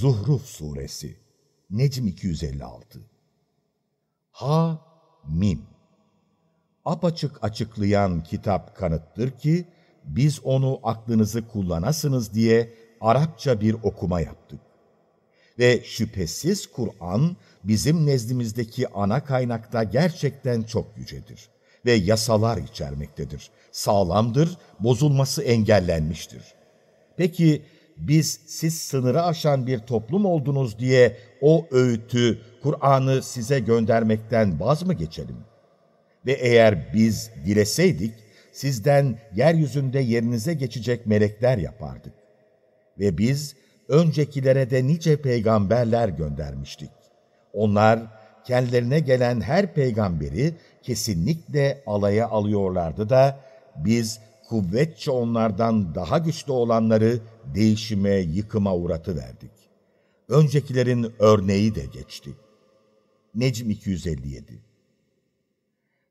Zuhruf Suresi Necm 256 Ha Mim Apaçık açıklayan kitap kanıttır ki, biz onu aklınızı kullanasınız diye Arapça bir okuma yaptık. Ve şüphesiz Kur'an bizim nezdimizdeki ana kaynakta gerçekten çok yücedir ve yasalar içermektedir, sağlamdır, bozulması engellenmiştir. Peki biz siz sınırı aşan bir toplum oldunuz diye o öğütü, Kur'an'ı size göndermekten vaz mı geçelim? Ve eğer biz dileseydik, sizden yeryüzünde yerinize geçecek melekler yapardık. Ve biz öncekilere de nice peygamberler göndermiştik. Onlar kendilerine gelen her peygamberi kesinlikle alaya alıyorlardı da biz kuvvetçe onlardan daha güçlü olanları değişime, yıkıma uğratıverdik. Öncekilerin örneği de geçti. Necm 257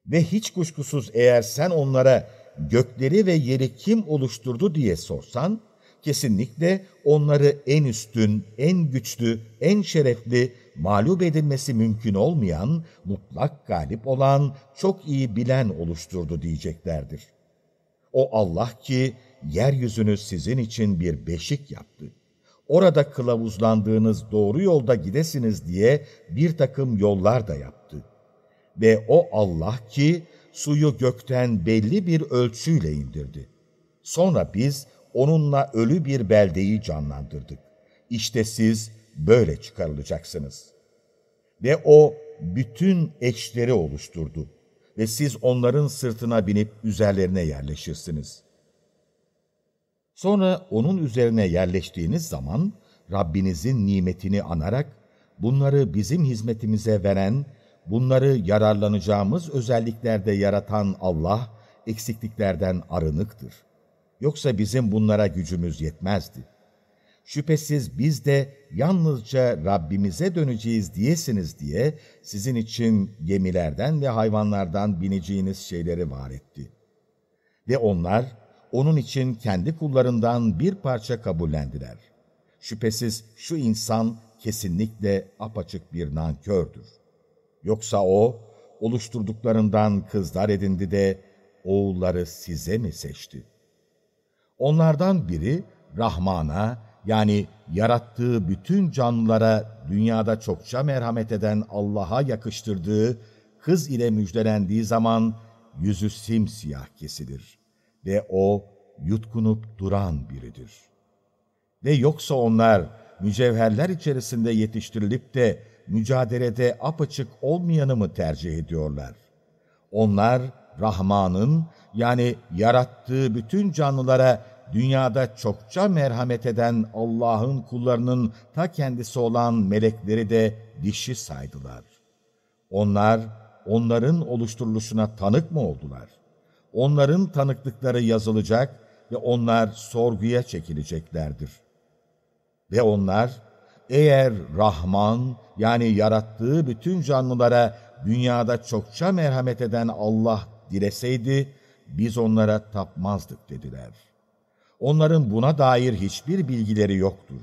Ve hiç kuşkusuz eğer sen onlara gökleri ve yeri kim oluşturdu diye sorsan, kesinlikle onları en üstün, en güçlü, en şerefli, mağlup edilmesi mümkün olmayan, mutlak galip olan, çok iyi bilen oluşturdu diyeceklerdir. O Allah ki yeryüzünü sizin için bir beşik yaptı. Orada kılavuzlandığınız doğru yolda gidesiniz diye bir takım yollar da yaptı. Ve o Allah ki suyu gökten belli bir ölçüyle indirdi. Sonra biz onunla ölü bir beldeyi canlandırdık. İşte siz böyle çıkarılacaksınız. Ve o bütün eşleri oluşturdu ve siz onların sırtına binip üzerlerine yerleşirsiniz. Sonra onun üzerine yerleştiğiniz zaman Rabbinizin nimetini anarak bunları bizim hizmetimize veren, bunları yararlanacağımız özelliklerde yaratan Allah eksikliklerden arınıktır. Yoksa bizim bunlara gücümüz yetmezdi şüphesiz biz de yalnızca Rabbimize döneceğiz diyesiniz diye sizin için gemilerden ve hayvanlardan bineceğiniz şeyleri var etti. Ve onlar onun için kendi kullarından bir parça kabullendiler. Şüphesiz şu insan kesinlikle apaçık bir nankördür. Yoksa o, oluşturduklarından kızlar edindi de oğulları size mi seçti? Onlardan biri Rahman'a, yani yarattığı bütün canlılara dünyada çokça merhamet eden Allah'a yakıştırdığı kız ile müjdelendiği zaman yüzü simsiyah kesilir ve o yutkunup duran biridir. Ve yoksa onlar mücevherler içerisinde yetiştirilip de mücadelede apaçık olmayanı mı tercih ediyorlar? Onlar Rahman'ın yani yarattığı bütün canlılara dünyada çokça merhamet eden Allah'ın kullarının ta kendisi olan melekleri de dişi saydılar. Onlar, onların oluşturuluşuna tanık mı oldular? Onların tanıklıkları yazılacak ve onlar sorguya çekileceklerdir. Ve onlar, eğer Rahman yani yarattığı bütün canlılara dünyada çokça merhamet eden Allah dileseydi, biz onlara tapmazdık dediler. Onların buna dair hiçbir bilgileri yoktur.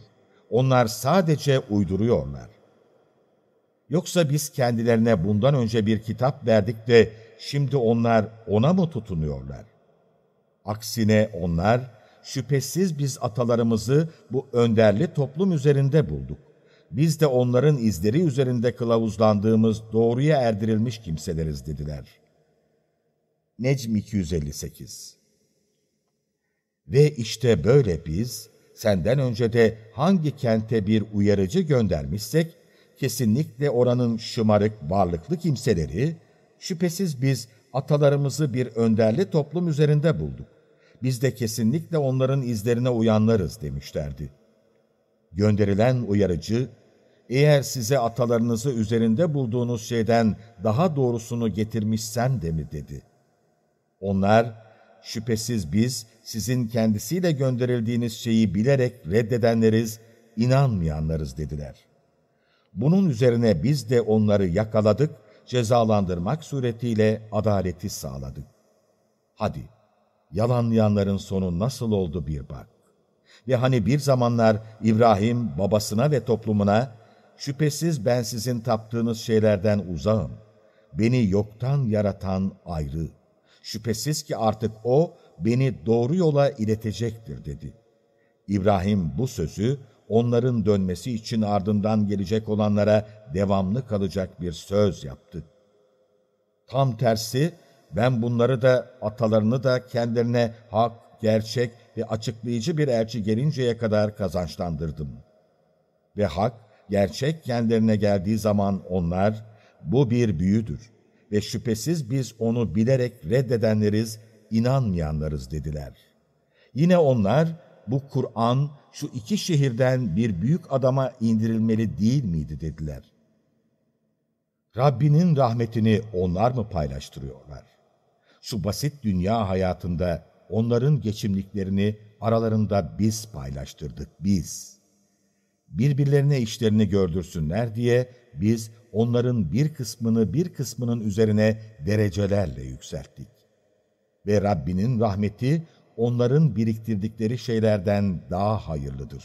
Onlar sadece uyduruyorlar. Yoksa biz kendilerine bundan önce bir kitap verdik de şimdi onlar ona mı tutunuyorlar? Aksine onlar, şüphesiz biz atalarımızı bu önderli toplum üzerinde bulduk. Biz de onların izleri üzerinde kılavuzlandığımız doğruya erdirilmiş kimseleriz dediler. Necm 258 ve işte böyle biz, senden önce de hangi kente bir uyarıcı göndermişsek, kesinlikle oranın şımarık, varlıklı kimseleri, şüphesiz biz atalarımızı bir önderli toplum üzerinde bulduk. Biz de kesinlikle onların izlerine uyanlarız demişlerdi. Gönderilen uyarıcı, eğer size atalarınızı üzerinde bulduğunuz şeyden daha doğrusunu getirmişsen de mi dedi. Onlar, şüphesiz biz sizin kendisiyle gönderildiğiniz şeyi bilerek reddedenleriz, inanmayanlarız dediler. Bunun üzerine biz de onları yakaladık, cezalandırmak suretiyle adaleti sağladık. Hadi, yalanlayanların sonu nasıl oldu bir bak. Ve hani bir zamanlar İbrahim babasına ve toplumuna, şüphesiz ben sizin taptığınız şeylerden uzağım, beni yoktan yaratan ayrı.'' Şüphesiz ki artık o beni doğru yola iletecektir dedi. İbrahim bu sözü onların dönmesi için ardından gelecek olanlara devamlı kalacak bir söz yaptı. Tam tersi ben bunları da atalarını da kendilerine hak, gerçek ve açıklayıcı bir elçi gelinceye kadar kazançlandırdım. Ve hak, gerçek kendilerine geldiği zaman onlar, bu bir büyüdür. Ve şüphesiz biz onu bilerek reddedenleriz, inanmayanlarız dediler. Yine onlar, bu Kur'an şu iki şehirden bir büyük adama indirilmeli değil miydi dediler. Rabbinin rahmetini onlar mı paylaştırıyorlar? Şu basit dünya hayatında onların geçimliklerini aralarında biz paylaştırdık, biz. Birbirlerine işlerini gördürsünler diye biz onların bir kısmını bir kısmının üzerine derecelerle yükselttik. Ve Rabbinin rahmeti onların biriktirdikleri şeylerden daha hayırlıdır.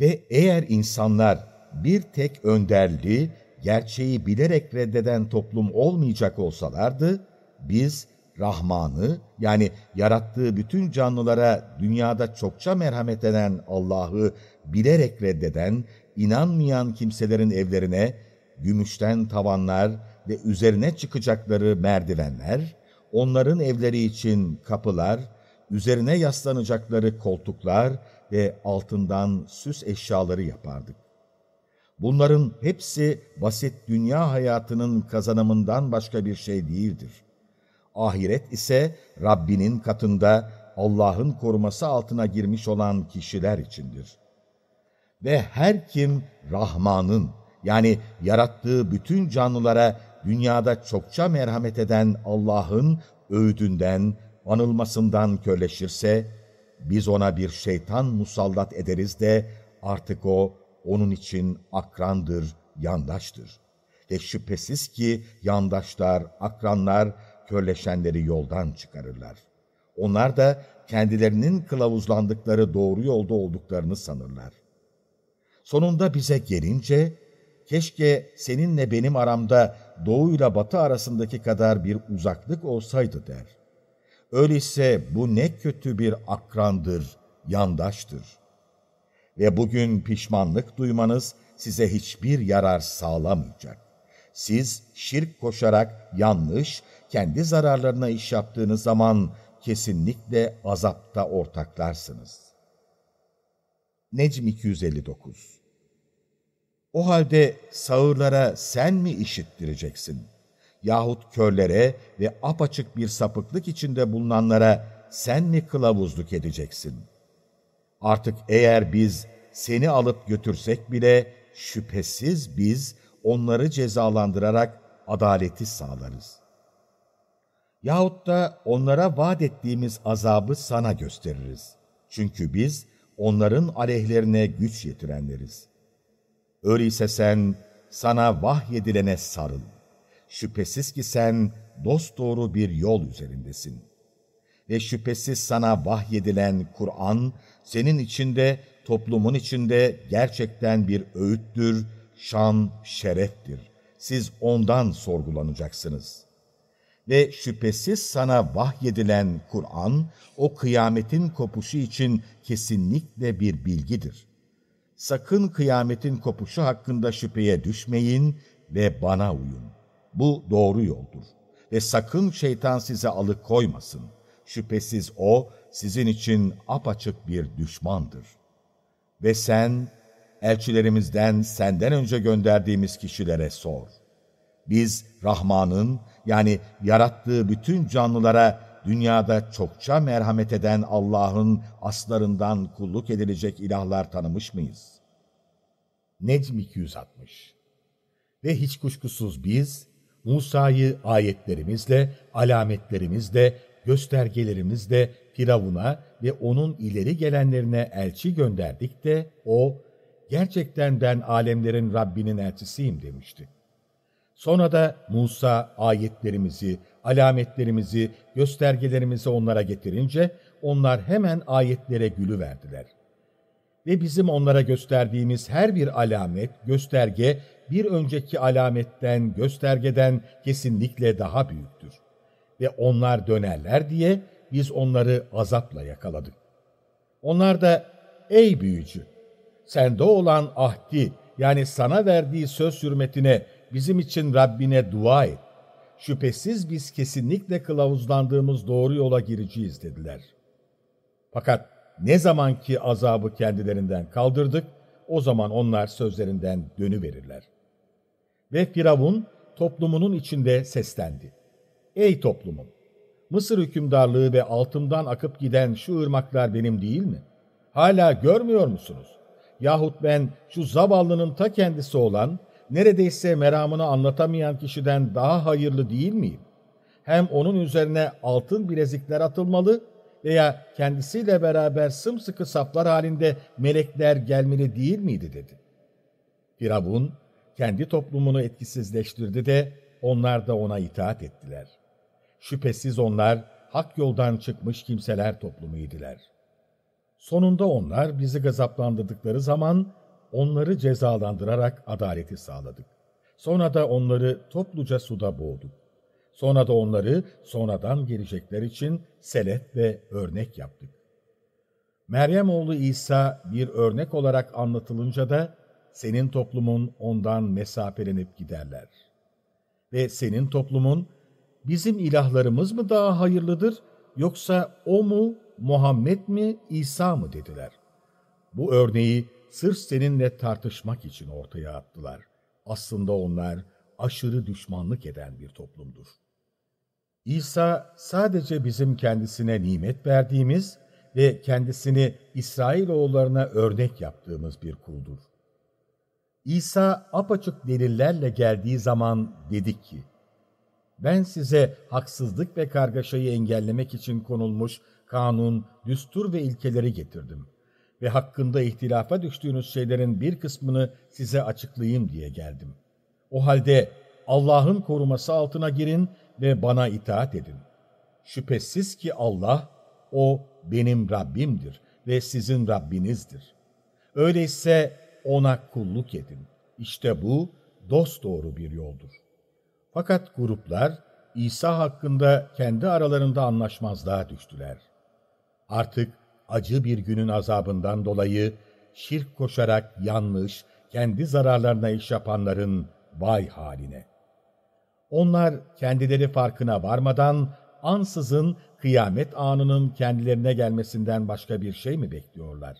Ve eğer insanlar bir tek önderliği, gerçeği bilerek reddeden toplum olmayacak olsalardı, biz Rahman'ı yani yarattığı bütün canlılara dünyada çokça merhamet eden Allah'ı bilerek reddeden inanmayan kimselerin evlerine gümüşten tavanlar ve üzerine çıkacakları merdivenler, onların evleri için kapılar, üzerine yaslanacakları koltuklar ve altından süs eşyaları yapardık. Bunların hepsi basit dünya hayatının kazanımından başka bir şey değildir. Ahiret ise Rabbinin katında Allah'ın koruması altına girmiş olan kişiler içindir.'' Ve her kim Rahman'ın yani yarattığı bütün canlılara dünyada çokça merhamet eden Allah'ın öğüdünden, anılmasından köleşirse, biz ona bir şeytan musallat ederiz de artık o onun için akrandır, yandaştır. Ve şüphesiz ki yandaşlar, akranlar körleşenleri yoldan çıkarırlar. Onlar da kendilerinin kılavuzlandıkları doğru yolda olduklarını sanırlar. Sonunda bize gelince, keşke seninle benim aramda doğuyla batı arasındaki kadar bir uzaklık olsaydı der. Öyleyse bu ne kötü bir akrandır, yandaştır. Ve bugün pişmanlık duymanız size hiçbir yarar sağlamayacak. Siz şirk koşarak yanlış, kendi zararlarına iş yaptığınız zaman kesinlikle azapta ortaklarsınız. Necm 259 o halde sağırlara sen mi işittireceksin? Yahut körlere ve apaçık bir sapıklık içinde bulunanlara sen mi kılavuzluk edeceksin? Artık eğer biz seni alıp götürsek bile şüphesiz biz onları cezalandırarak adaleti sağlarız. Yahut da onlara vaat ettiğimiz azabı sana gösteririz. Çünkü biz onların aleyhlerine güç yetirenleriz. Öyleyse sen sana vahyedilene sarıl. Şüphesiz ki sen dosdoğru bir yol üzerindesin. Ve şüphesiz sana vahyedilen Kur'an, senin içinde, toplumun içinde gerçekten bir öğüttür, şan, şereftir. Siz ondan sorgulanacaksınız. Ve şüphesiz sana vahyedilen Kur'an, o kıyametin kopuşu için kesinlikle bir bilgidir sakın kıyametin kopuşu hakkında şüpheye düşmeyin ve bana uyun. Bu doğru yoldur. Ve sakın şeytan size alıkoymasın. Şüphesiz o sizin için apaçık bir düşmandır. Ve sen, elçilerimizden senden önce gönderdiğimiz kişilere sor. Biz Rahman'ın yani yarattığı bütün canlılara dünyada çokça merhamet eden Allah'ın aslarından kulluk edilecek ilahlar tanımış mıyız? Necm 260 Ve hiç kuşkusuz biz, Musa'yı ayetlerimizle, alametlerimizle, göstergelerimizle Firavun'a ve onun ileri gelenlerine elçi gönderdik de o, gerçekten ben alemlerin Rabbinin elçisiyim demişti. Sonra da Musa ayetlerimizi, alametlerimizi, göstergelerimizi onlara getirince onlar hemen ayetlere gülü verdiler. Ve bizim onlara gösterdiğimiz her bir alamet, gösterge bir önceki alametten, göstergeden kesinlikle daha büyüktür. Ve onlar dönerler diye biz onları azapla yakaladık. Onlar da ey büyücü sende olan ahdi yani sana verdiği söz hürmetine bizim için Rabbine dua et şüphesiz biz kesinlikle kılavuzlandığımız doğru yola gireceğiz dediler. Fakat ne zamanki azabı kendilerinden kaldırdık, o zaman onlar sözlerinden dönüverirler. Ve Firavun toplumunun içinde seslendi. Ey toplumum! Mısır hükümdarlığı ve altımdan akıp giden şu ırmaklar benim değil mi? Hala görmüyor musunuz? Yahut ben şu zavallının ta kendisi olan neredeyse meramını anlatamayan kişiden daha hayırlı değil miyim? Hem onun üzerine altın bilezikler atılmalı veya kendisiyle beraber sımsıkı saplar halinde melekler gelmeli değil miydi dedi. Firavun kendi toplumunu etkisizleştirdi de onlar da ona itaat ettiler. Şüphesiz onlar hak yoldan çıkmış kimseler toplumuydiler. Sonunda onlar bizi gazaplandırdıkları zaman onları cezalandırarak adaleti sağladık. Sonra da onları topluca suda boğduk. Sonra da onları sonradan gelecekler için selef ve örnek yaptık. Meryem oğlu İsa bir örnek olarak anlatılınca da senin toplumun ondan mesafelenip giderler. Ve senin toplumun bizim ilahlarımız mı daha hayırlıdır yoksa o mu, Muhammed mi, İsa mı dediler. Bu örneği sırf seninle tartışmak için ortaya attılar. Aslında onlar aşırı düşmanlık eden bir toplumdur. İsa sadece bizim kendisine nimet verdiğimiz ve kendisini İsrailoğullarına örnek yaptığımız bir kuldur. İsa apaçık delillerle geldiği zaman dedik ki, ben size haksızlık ve kargaşayı engellemek için konulmuş kanun, düstur ve ilkeleri getirdim.'' ve hakkında ihtilafa düştüğünüz şeylerin bir kısmını size açıklayayım diye geldim. O halde Allah'ın koruması altına girin ve bana itaat edin. Şüphesiz ki Allah, O benim Rabbimdir ve sizin Rabbinizdir. Öyleyse O'na kulluk edin. İşte bu dosdoğru bir yoldur. Fakat gruplar İsa hakkında kendi aralarında anlaşmazlığa düştüler. Artık acı bir günün azabından dolayı şirk koşarak yanlış, kendi zararlarına iş yapanların vay haline. Onlar kendileri farkına varmadan ansızın kıyamet anının kendilerine gelmesinden başka bir şey mi bekliyorlar?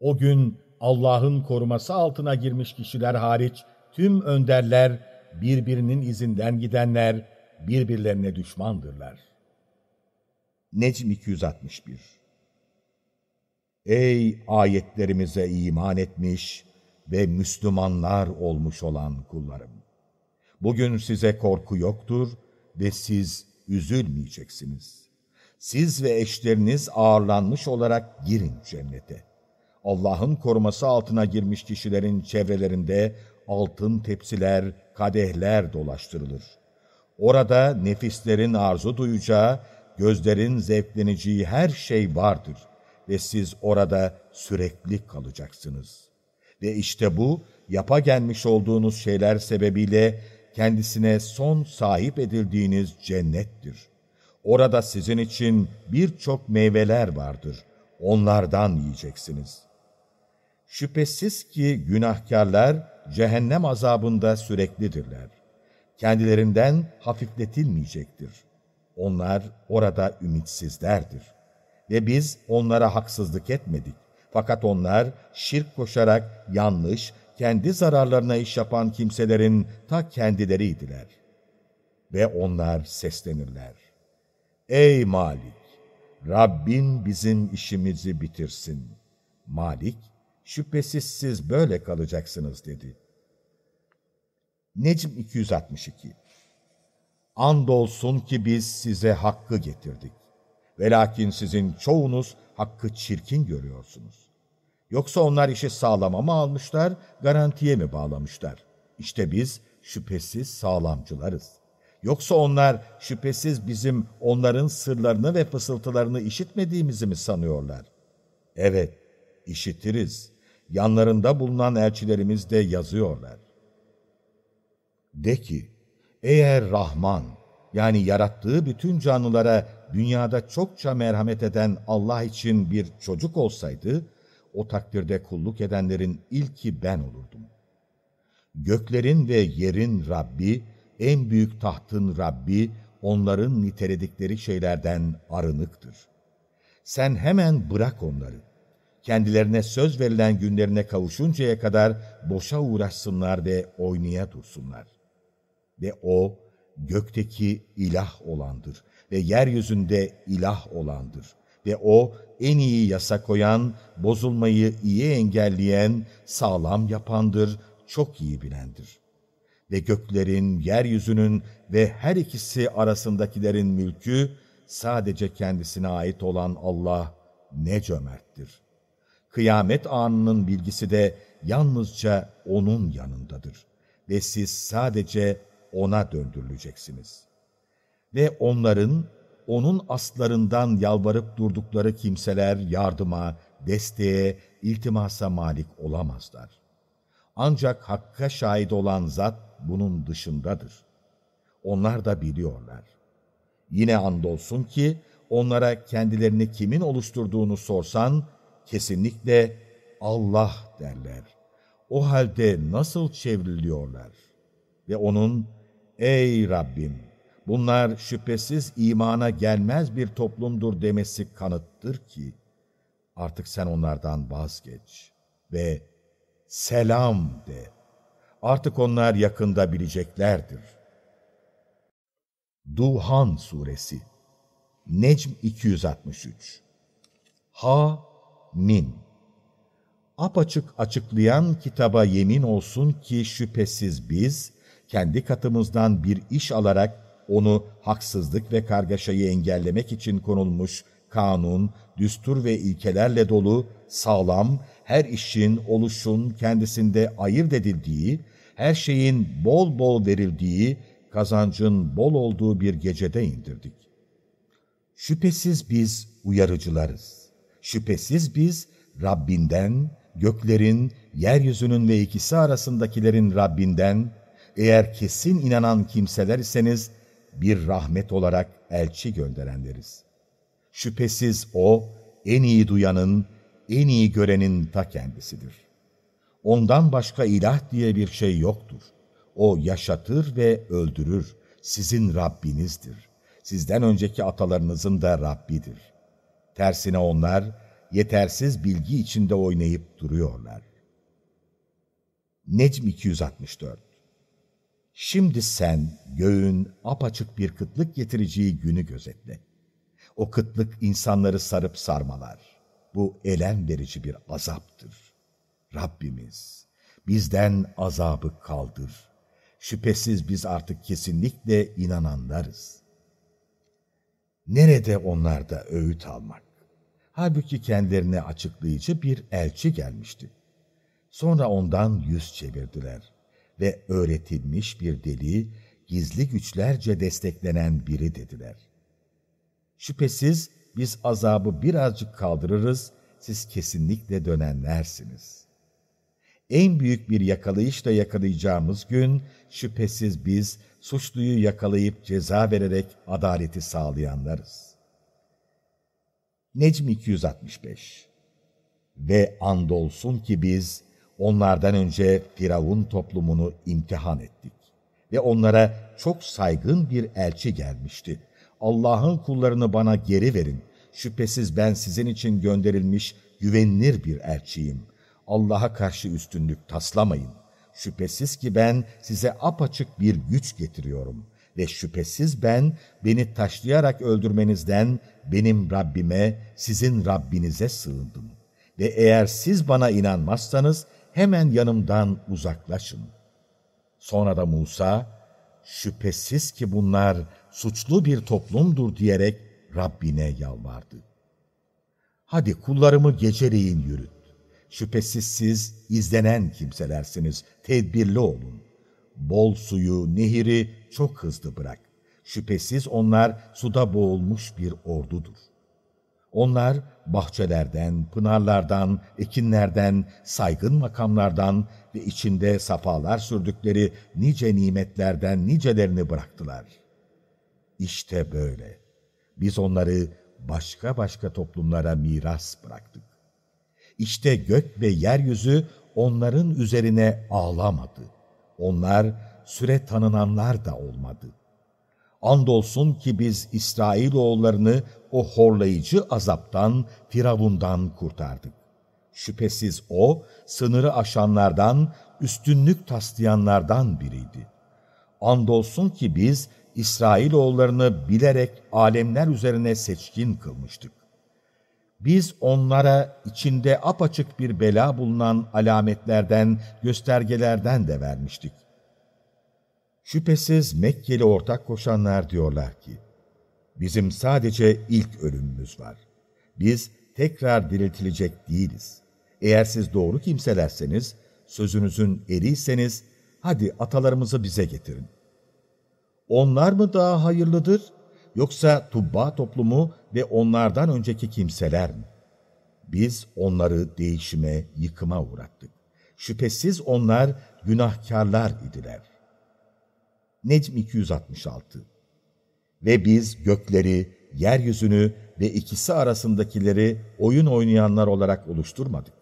O gün Allah'ın koruması altına girmiş kişiler hariç tüm önderler, birbirinin izinden gidenler birbirlerine düşmandırlar. Necm 261 Ey ayetlerimize iman etmiş ve Müslümanlar olmuş olan kullarım! Bugün size korku yoktur ve siz üzülmeyeceksiniz. Siz ve eşleriniz ağırlanmış olarak girin cennete. Allah'ın koruması altına girmiş kişilerin çevrelerinde altın tepsiler, kadehler dolaştırılır. Orada nefislerin arzu duyacağı, gözlerin zevkleneceği her şey vardır ve siz orada sürekli kalacaksınız. Ve işte bu, yapa gelmiş olduğunuz şeyler sebebiyle kendisine son sahip edildiğiniz cennettir. Orada sizin için birçok meyveler vardır. Onlardan yiyeceksiniz. Şüphesiz ki günahkarlar cehennem azabında süreklidirler. Kendilerinden hafifletilmeyecektir. Onlar orada ümitsizlerdir.'' Ve biz onlara haksızlık etmedik. Fakat onlar şirk koşarak yanlış, kendi zararlarına iş yapan kimselerin ta kendileriydiler. Ve onlar seslenirler. Ey Malik! Rabbin bizim işimizi bitirsin. Malik, şüphesiz siz böyle kalacaksınız dedi. Necm 262 Andolsun ki biz size hakkı getirdik. Ve sizin çoğunuz hakkı çirkin görüyorsunuz. Yoksa onlar işi sağlama mı almışlar, garantiye mi bağlamışlar? İşte biz şüphesiz sağlamcılarız. Yoksa onlar şüphesiz bizim onların sırlarını ve fısıltılarını işitmediğimizi mi sanıyorlar? Evet, işitiriz. Yanlarında bulunan elçilerimiz de yazıyorlar. De ki, eğer Rahman, yani yarattığı bütün canlılara dünyada çokça merhamet eden Allah için bir çocuk olsaydı, o takdirde kulluk edenlerin ilki ben olurdum. Göklerin ve yerin Rabbi, en büyük tahtın Rabbi, onların niteledikleri şeylerden arınıktır. Sen hemen bırak onları. Kendilerine söz verilen günlerine kavuşuncaya kadar boşa uğraşsınlar ve oynaya dursunlar. Ve O, gökteki ilah olandır ve yeryüzünde ilah olandır. Ve o en iyi yasa koyan, bozulmayı iyi engelleyen, sağlam yapandır, çok iyi bilendir. Ve göklerin, yeryüzünün ve her ikisi arasındakilerin mülkü sadece kendisine ait olan Allah ne cömerttir. Kıyamet anının bilgisi de yalnızca O'nun yanındadır. Ve siz sadece ona döndürüleceksiniz. Ve onların, onun aslarından yalvarıp durdukları kimseler yardıma, desteğe, iltimasa malik olamazlar. Ancak Hakk'a şahit olan zat bunun dışındadır. Onlar da biliyorlar. Yine andolsun ki onlara kendilerini kimin oluşturduğunu sorsan kesinlikle Allah derler. O halde nasıl çevriliyorlar ve onun Ey Rabbim! Bunlar şüphesiz imana gelmez bir toplumdur demesi kanıttır ki, artık sen onlardan vazgeç ve selam de. Artık onlar yakında bileceklerdir. Duhan Suresi Necm 263 Ha min Apaçık açıklayan kitaba yemin olsun ki şüphesiz biz, kendi katımızdan bir iş alarak onu haksızlık ve kargaşayı engellemek için konulmuş kanun, düstur ve ilkelerle dolu, sağlam, her işin, oluşun kendisinde ayırt edildiği, her şeyin bol bol verildiği, kazancın bol olduğu bir gecede indirdik. Şüphesiz biz uyarıcılarız. Şüphesiz biz Rabbinden, göklerin, yeryüzünün ve ikisi arasındakilerin Rabbinden, eğer kesin inanan kimseler iseniz bir rahmet olarak elçi gönderendiriz. Şüphesiz o en iyi duyanın, en iyi görenin ta kendisidir. Ondan başka ilah diye bir şey yoktur. O yaşatır ve öldürür. Sizin Rabbinizdir. Sizden önceki atalarınızın da Rabbidir. Tersine onlar yetersiz bilgi içinde oynayıp duruyorlar. Necm 264 Şimdi sen göğün apaçık bir kıtlık getireceği günü gözetle. O kıtlık insanları sarıp sarmalar. Bu elem verici bir azaptır. Rabbimiz bizden azabı kaldır. Şüphesiz biz artık kesinlikle inananlarız. Nerede onlarda öğüt almak? Halbuki kendilerine açıklayıcı bir elçi gelmişti. Sonra ondan yüz çevirdiler.'' ve öğretilmiş bir deli, gizli güçlerce desteklenen biri dediler. Şüphesiz biz azabı birazcık kaldırırız, siz kesinlikle dönenlersiniz. En büyük bir yakalayışla yakalayacağımız gün, şüphesiz biz suçluyu yakalayıp ceza vererek adaleti sağlayanlarız. Necm 265 Ve andolsun ki biz, Onlardan önce Firavun toplumunu imtihan ettik ve onlara çok saygın bir elçi gelmişti. Allah'ın kullarını bana geri verin. Şüphesiz ben sizin için gönderilmiş güvenilir bir elçiyim. Allah'a karşı üstünlük taslamayın. Şüphesiz ki ben size apaçık bir güç getiriyorum ve şüphesiz ben beni taşlayarak öldürmenizden benim Rabbime, sizin Rabbinize sığındım. Ve eğer siz bana inanmazsanız hemen yanımdan uzaklaşın. Sonra da Musa, şüphesiz ki bunlar suçlu bir toplumdur diyerek Rabbine yalvardı. Hadi kullarımı geceleyin yürüt. Şüphesiz siz izlenen kimselersiniz, tedbirli olun. Bol suyu, nehiri çok hızlı bırak. Şüphesiz onlar suda boğulmuş bir ordudur. Onlar bahçelerden, pınarlardan, ekinlerden, saygın makamlardan ve içinde sapalar sürdükleri nice nimetlerden nicelerini bıraktılar. İşte böyle. Biz onları başka başka toplumlara miras bıraktık. İşte gök ve yeryüzü onların üzerine ağlamadı. Onlar süre tanınanlar da olmadı. Andolsun ki biz İsrail oğullarını o horlayıcı azaptan, firavundan kurtardık. Şüphesiz o, sınırı aşanlardan, üstünlük taslayanlardan biriydi. Andolsun ki biz İsrail oğullarını bilerek alemler üzerine seçkin kılmıştık. Biz onlara içinde apaçık bir bela bulunan alametlerden, göstergelerden de vermiştik. Şüphesiz Mekkeli ortak koşanlar diyorlar ki, bizim sadece ilk ölümümüz var. Biz tekrar diriltilecek değiliz. Eğer siz doğru kimselerseniz, sözünüzün eriyseniz, hadi atalarımızı bize getirin. Onlar mı daha hayırlıdır, yoksa tubba toplumu ve onlardan önceki kimseler mi? Biz onları değişime, yıkıma uğrattık. Şüphesiz onlar günahkarlar idiler. Necm 266 Ve biz gökleri, yeryüzünü ve ikisi arasındakileri oyun oynayanlar olarak oluşturmadık.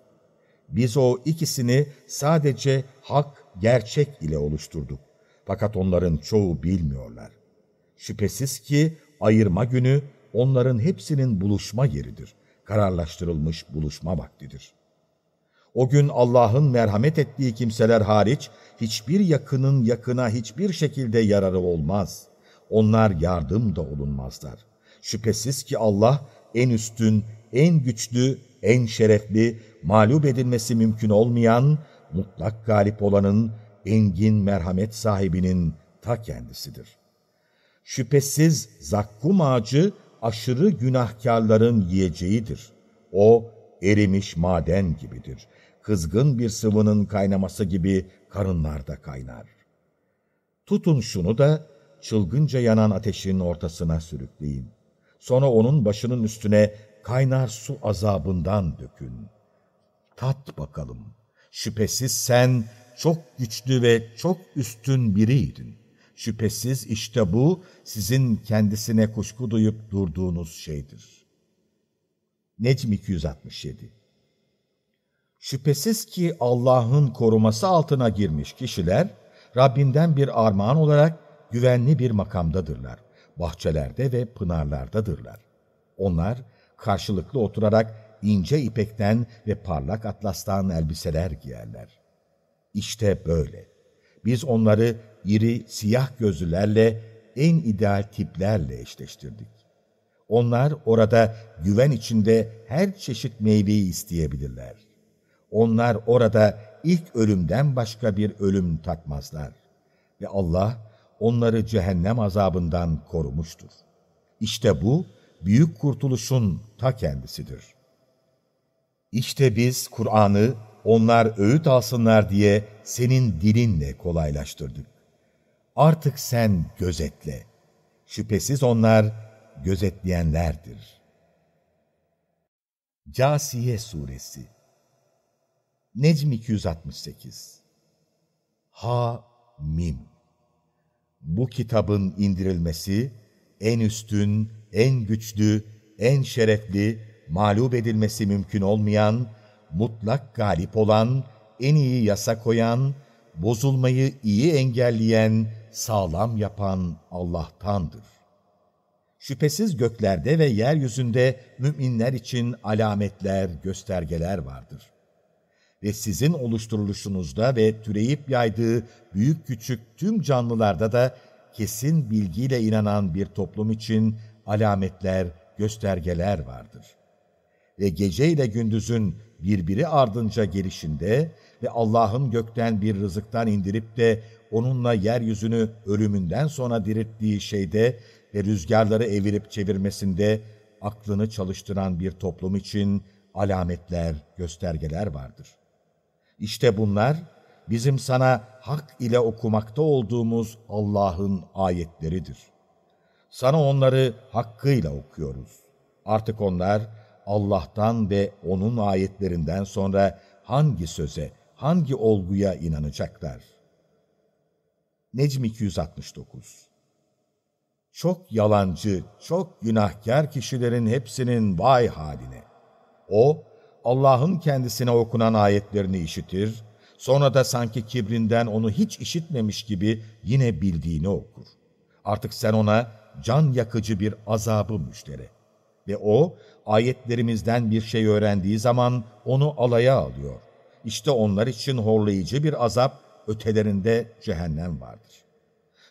Biz o ikisini sadece hak, gerçek ile oluşturduk. Fakat onların çoğu bilmiyorlar. Şüphesiz ki ayırma günü onların hepsinin buluşma yeridir. Kararlaştırılmış buluşma vaktidir.'' O gün Allah'ın merhamet ettiği kimseler hariç hiçbir yakının yakına hiçbir şekilde yararı olmaz. Onlar yardım da olunmazlar. Şüphesiz ki Allah en üstün, en güçlü, en şerefli, mağlup edilmesi mümkün olmayan, mutlak galip olanın, engin merhamet sahibinin ta kendisidir. Şüphesiz zakkum ağacı aşırı günahkarların yiyeceğidir. O erimiş maden gibidir kızgın bir sıvının kaynaması gibi karınlarda kaynar. Tutun şunu da çılgınca yanan ateşin ortasına sürükleyin. Sonra onun başının üstüne kaynar su azabından dökün. Tat bakalım. Şüphesiz sen çok güçlü ve çok üstün biriydin. Şüphesiz işte bu sizin kendisine kuşku duyup durduğunuz şeydir. Necm 267 Şüphesiz ki Allah'ın koruması altına girmiş kişiler, Rabbinden bir armağan olarak güvenli bir makamdadırlar. Bahçelerde ve pınarlardadırlar. Onlar karşılıklı oturarak ince ipekten ve parlak atlastan elbiseler giyerler. İşte böyle. Biz onları iri siyah gözlülerle, en ideal tiplerle eşleştirdik. Onlar orada güven içinde her çeşit meyveyi isteyebilirler. Onlar orada ilk ölümden başka bir ölüm tatmazlar. Ve Allah onları cehennem azabından korumuştur. İşte bu büyük kurtuluşun ta kendisidir. İşte biz Kur'an'ı onlar öğüt alsınlar diye senin dilinle kolaylaştırdık. Artık sen gözetle. Şüphesiz onlar gözetleyenlerdir. Casiye Suresi Necm 268 Ha Mim Bu kitabın indirilmesi en üstün, en güçlü, en şerefli, mağlup edilmesi mümkün olmayan, mutlak galip olan, en iyi yasa koyan, bozulmayı iyi engelleyen, sağlam yapan Allah'tandır. Şüphesiz göklerde ve yeryüzünde müminler için alametler, göstergeler vardır.'' ve sizin oluşturuluşunuzda ve türeyip yaydığı büyük küçük tüm canlılarda da kesin bilgiyle inanan bir toplum için alametler, göstergeler vardır. Ve gece ile gündüzün birbiri ardınca gelişinde ve Allah'ın gökten bir rızıktan indirip de onunla yeryüzünü ölümünden sonra dirittiği şeyde ve rüzgarları evirip çevirmesinde aklını çalıştıran bir toplum için alametler, göstergeler vardır. İşte bunlar bizim sana hak ile okumakta olduğumuz Allah'ın ayetleridir. Sana onları hakkıyla okuyoruz. Artık onlar Allah'tan ve O'nun ayetlerinden sonra hangi söze, hangi olguya inanacaklar? Necm 269 Çok yalancı, çok günahkar kişilerin hepsinin vay haline. O, Allah'ın kendisine okunan ayetlerini işitir, sonra da sanki kibrinden onu hiç işitmemiş gibi yine bildiğini okur. Artık sen ona can yakıcı bir azabı müştere. Ve o, ayetlerimizden bir şey öğrendiği zaman onu alaya alıyor. İşte onlar için horlayıcı bir azap, ötelerinde cehennem vardır.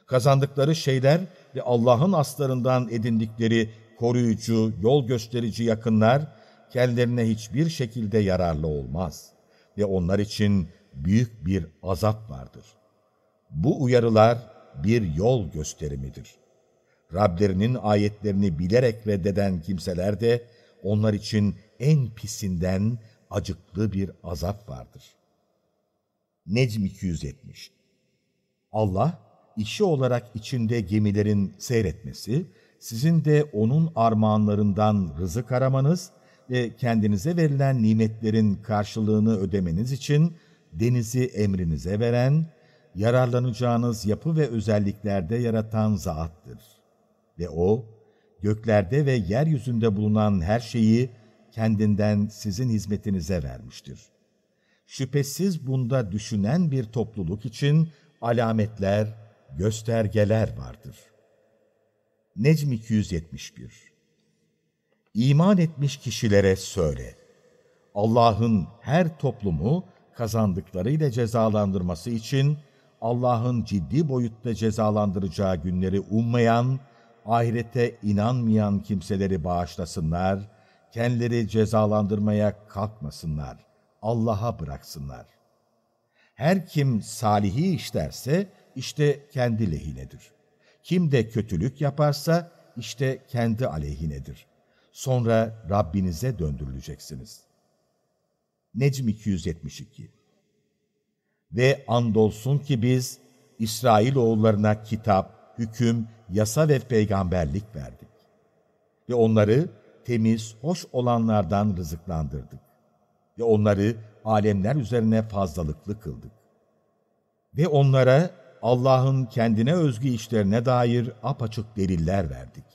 Kazandıkları şeyler ve Allah'ın aslarından edindikleri koruyucu, yol gösterici yakınlar, kendilerine hiçbir şekilde yararlı olmaz ve onlar için büyük bir azap vardır. Bu uyarılar bir yol gösterimidir. Rablerinin ayetlerini bilerek reddeden kimseler de onlar için en pisinden acıklı bir azap vardır. Necm 270 Allah, işi olarak içinde gemilerin seyretmesi, sizin de onun armağanlarından rızık aramanız ve kendinize verilen nimetlerin karşılığını ödemeniz için denizi emrinize veren, yararlanacağınız yapı ve özelliklerde yaratan zattır. Ve O, göklerde ve yeryüzünde bulunan her şeyi kendinden sizin hizmetinize vermiştir. Şüphesiz bunda düşünen bir topluluk için alametler, göstergeler vardır. Necm 271 iman etmiş kişilere söyle. Allah'ın her toplumu kazandıklarıyla cezalandırması için Allah'ın ciddi boyutta cezalandıracağı günleri ummayan, ahirete inanmayan kimseleri bağışlasınlar, kendileri cezalandırmaya kalkmasınlar, Allah'a bıraksınlar. Her kim salihi işlerse işte kendi lehinedir. Kim de kötülük yaparsa işte kendi aleyhinedir. Sonra Rabbinize döndürüleceksiniz. Necm 272 Ve andolsun ki biz İsrail oğullarına kitap, hüküm, yasa ve peygamberlik verdik. Ve onları temiz, hoş olanlardan rızıklandırdık. Ve onları alemler üzerine fazlalıklı kıldık. Ve onlara Allah'ın kendine özgü işlerine dair apaçık deliller verdik.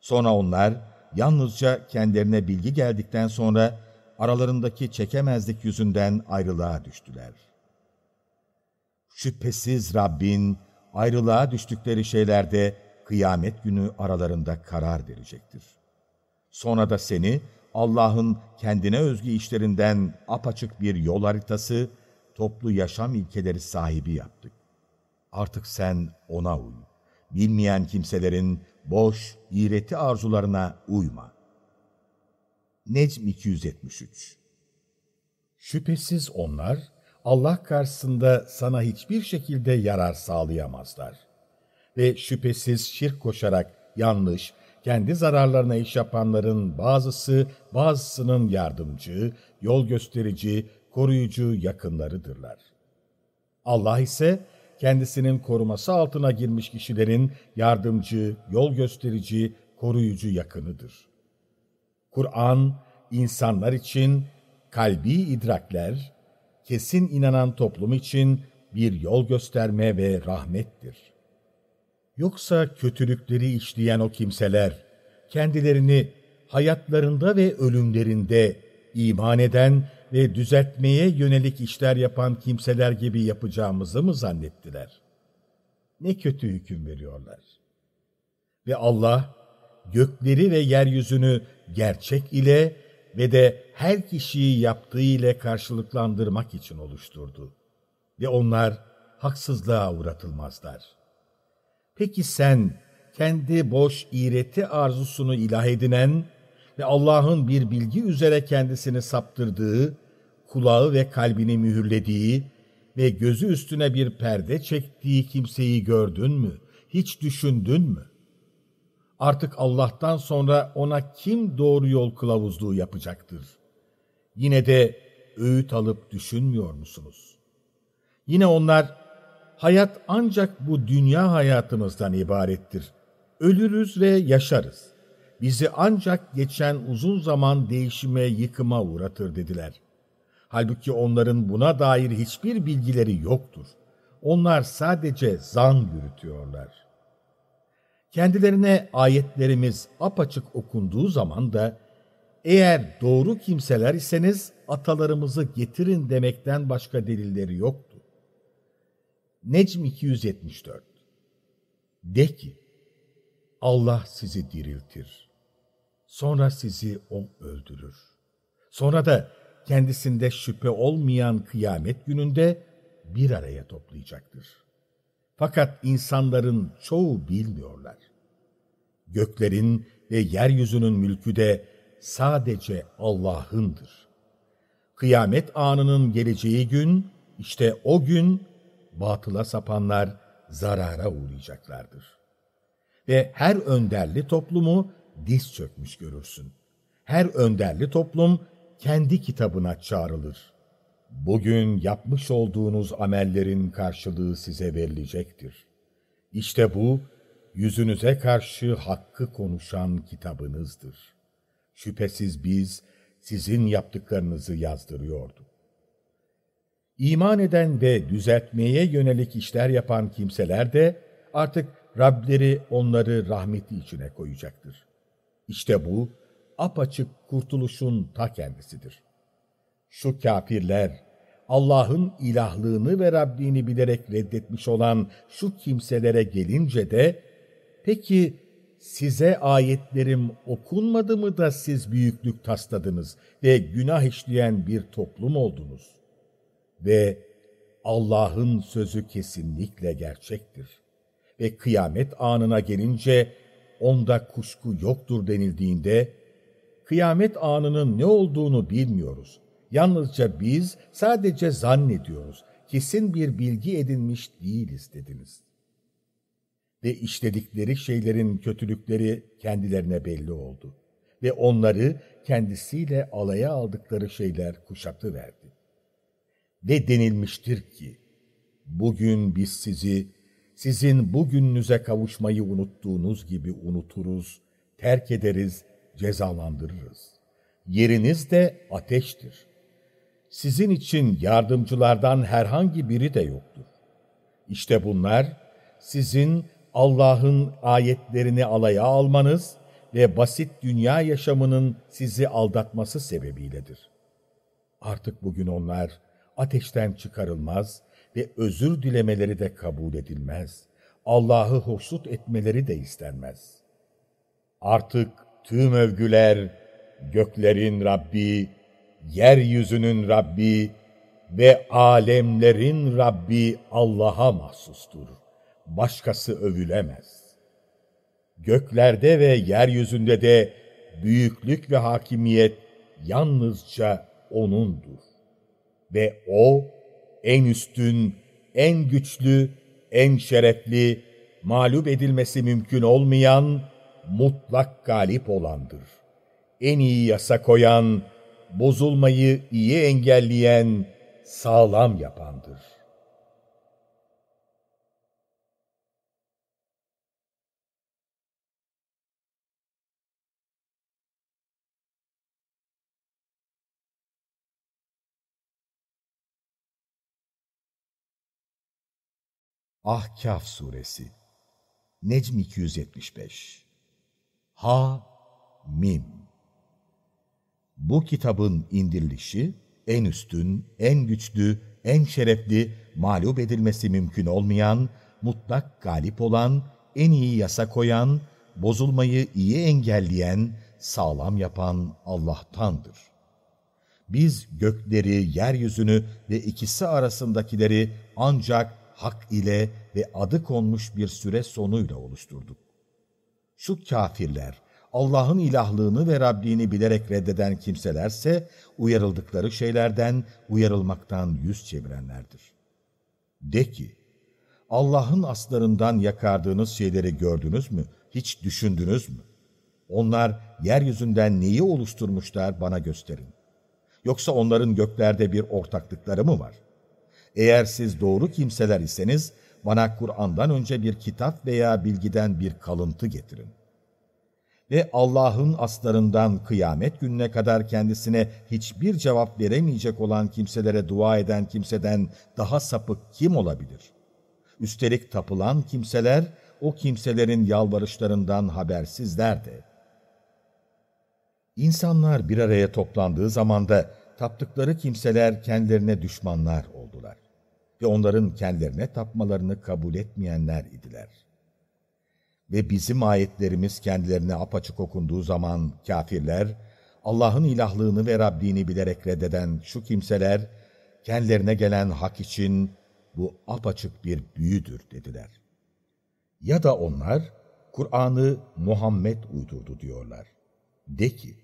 Sonra onlar yalnızca kendilerine bilgi geldikten sonra aralarındaki çekemezlik yüzünden ayrılığa düştüler. Şüphesiz Rabbin ayrılığa düştükleri şeylerde kıyamet günü aralarında karar verecektir. Sonra da seni Allah'ın kendine özgü işlerinden apaçık bir yol haritası, toplu yaşam ilkeleri sahibi yaptık. Artık sen ona uy. Bilmeyen kimselerin boş, iğreti arzularına uyma. Necm 273 Şüphesiz onlar, Allah karşısında sana hiçbir şekilde yarar sağlayamazlar. Ve şüphesiz şirk koşarak yanlış, kendi zararlarına iş yapanların bazısı, bazısının yardımcı, yol gösterici, koruyucu yakınlarıdırlar. Allah ise, kendisinin koruması altına girmiş kişilerin yardımcı, yol gösterici, koruyucu yakınıdır. Kur'an, insanlar için kalbi idrakler, kesin inanan toplum için bir yol gösterme ve rahmettir. Yoksa kötülükleri işleyen o kimseler, kendilerini hayatlarında ve ölümlerinde iman eden ve düzeltmeye yönelik işler yapan kimseler gibi yapacağımızı mı zannettiler? Ne kötü hüküm veriyorlar. Ve Allah gökleri ve yeryüzünü gerçek ile ve de her kişiyi yaptığı ile karşılıklandırmak için oluşturdu. Ve onlar haksızlığa uğratılmazlar. Peki sen kendi boş iğreti arzusunu ilah edinen ve Allah'ın bir bilgi üzere kendisini saptırdığı kulağı ve kalbini mühürlediği ve gözü üstüne bir perde çektiği kimseyi gördün mü? Hiç düşündün mü? Artık Allah'tan sonra ona kim doğru yol kılavuzluğu yapacaktır? Yine de öğüt alıp düşünmüyor musunuz? Yine onlar, hayat ancak bu dünya hayatımızdan ibarettir. Ölürüz ve yaşarız. Bizi ancak geçen uzun zaman değişime, yıkıma uğratır dediler. Halbuki onların buna dair hiçbir bilgileri yoktur. Onlar sadece zan yürütüyorlar. Kendilerine ayetlerimiz apaçık okunduğu zaman da eğer doğru kimseler iseniz atalarımızı getirin demekten başka delilleri yoktu. Necm 274 De ki, Allah sizi diriltir. Sonra sizi O öldürür. Sonra da kendisinde şüphe olmayan kıyamet gününde bir araya toplayacaktır. Fakat insanların çoğu bilmiyorlar. Göklerin ve yeryüzünün mülkü de sadece Allah'ındır. Kıyamet anının geleceği gün, işte o gün batıla sapanlar zarara uğrayacaklardır. Ve her önderli toplumu diz çökmüş görürsün. Her önderli toplum kendi kitabına çağrılır. Bugün yapmış olduğunuz amellerin karşılığı size verilecektir. İşte bu, yüzünüze karşı hakkı konuşan kitabınızdır. Şüphesiz biz, sizin yaptıklarınızı yazdırıyorduk. İman eden ve düzeltmeye yönelik işler yapan kimseler de artık Rableri onları rahmeti içine koyacaktır. İşte bu, apaçık kurtuluşun ta kendisidir. Şu kafirler, Allah'ın ilahlığını ve Rabbini bilerek reddetmiş olan şu kimselere gelince de, peki size ayetlerim okunmadı mı da siz büyüklük tasladınız ve günah işleyen bir toplum oldunuz? Ve Allah'ın sözü kesinlikle gerçektir. Ve kıyamet anına gelince onda kuşku yoktur denildiğinde, kıyamet anının ne olduğunu bilmiyoruz. Yalnızca biz sadece zannediyoruz, kesin bir bilgi edinmiş değiliz dediniz. Ve işledikleri şeylerin kötülükleri kendilerine belli oldu. Ve onları kendisiyle alaya aldıkları şeyler kuşatıverdi. Ve denilmiştir ki, bugün biz sizi, sizin bugününüze kavuşmayı unuttuğunuz gibi unuturuz, terk ederiz cezalandırırız. Yeriniz de ateştir. Sizin için yardımcılardan herhangi biri de yoktur. İşte bunlar sizin Allah'ın ayetlerini alaya almanız ve basit dünya yaşamının sizi aldatması sebebiyledir. Artık bugün onlar ateşten çıkarılmaz ve özür dilemeleri de kabul edilmez. Allah'ı hoşnut etmeleri de istenmez. Artık tüm övgüler göklerin Rabbi, yeryüzünün Rabbi ve alemlerin Rabbi Allah'a mahsustur. Başkası övülemez. Göklerde ve yeryüzünde de büyüklük ve hakimiyet yalnızca O'nundur. Ve O, en üstün, en güçlü, en şerefli, mağlup edilmesi mümkün olmayan mutlak galip olandır. En iyi yasa koyan, bozulmayı iyi engelleyen, sağlam yapandır. Ahkaf Suresi Necm 275 Ha Mim Bu kitabın indirilişi en üstün, en güçlü, en şerefli, mağlup edilmesi mümkün olmayan, mutlak galip olan, en iyi yasa koyan, bozulmayı iyi engelleyen, sağlam yapan Allah'tandır. Biz gökleri, yeryüzünü ve ikisi arasındakileri ancak hak ile ve adı konmuş bir süre sonuyla oluşturduk. Şu kafirler, Allah'ın ilahlığını ve Rabbini bilerek reddeden kimselerse uyarıldıkları şeylerden, uyarılmaktan yüz çevirenlerdir. De ki, Allah'ın aslarından yakardığınız şeyleri gördünüz mü, hiç düşündünüz mü? Onlar yeryüzünden neyi oluşturmuşlar bana gösterin. Yoksa onların göklerde bir ortaklıkları mı var? Eğer siz doğru kimseler iseniz, bana Kur'an'dan önce bir kitap veya bilgiden bir kalıntı getirin. Ve Allah'ın aslarından kıyamet gününe kadar kendisine hiçbir cevap veremeyecek olan kimselere dua eden kimseden daha sapık kim olabilir? Üstelik tapılan kimseler, o kimselerin yalvarışlarından habersizler de. İnsanlar bir araya toplandığı zaman da taptıkları kimseler kendilerine düşmanlar oldular ve onların kendilerine tapmalarını kabul etmeyenler idiler. Ve bizim ayetlerimiz kendilerine apaçık okunduğu zaman kafirler, Allah'ın ilahlığını ve Rabbini bilerek reddeden şu kimseler, kendilerine gelen hak için bu apaçık bir büyüdür dediler. Ya da onlar, Kur'an'ı Muhammed uydurdu diyorlar. De ki,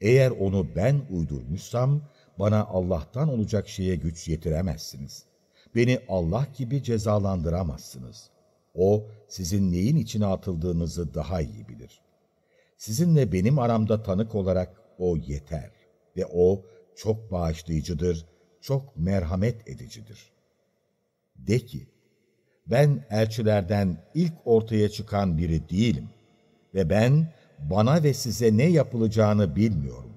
eğer onu ben uydurmuşsam, bana Allah'tan olacak şeye güç yetiremezsiniz beni Allah gibi cezalandıramazsınız. O, sizin neyin içine atıldığınızı daha iyi bilir. Sizinle benim aramda tanık olarak O yeter ve O çok bağışlayıcıdır, çok merhamet edicidir. De ki, ben elçilerden ilk ortaya çıkan biri değilim ve ben bana ve size ne yapılacağını bilmiyorum.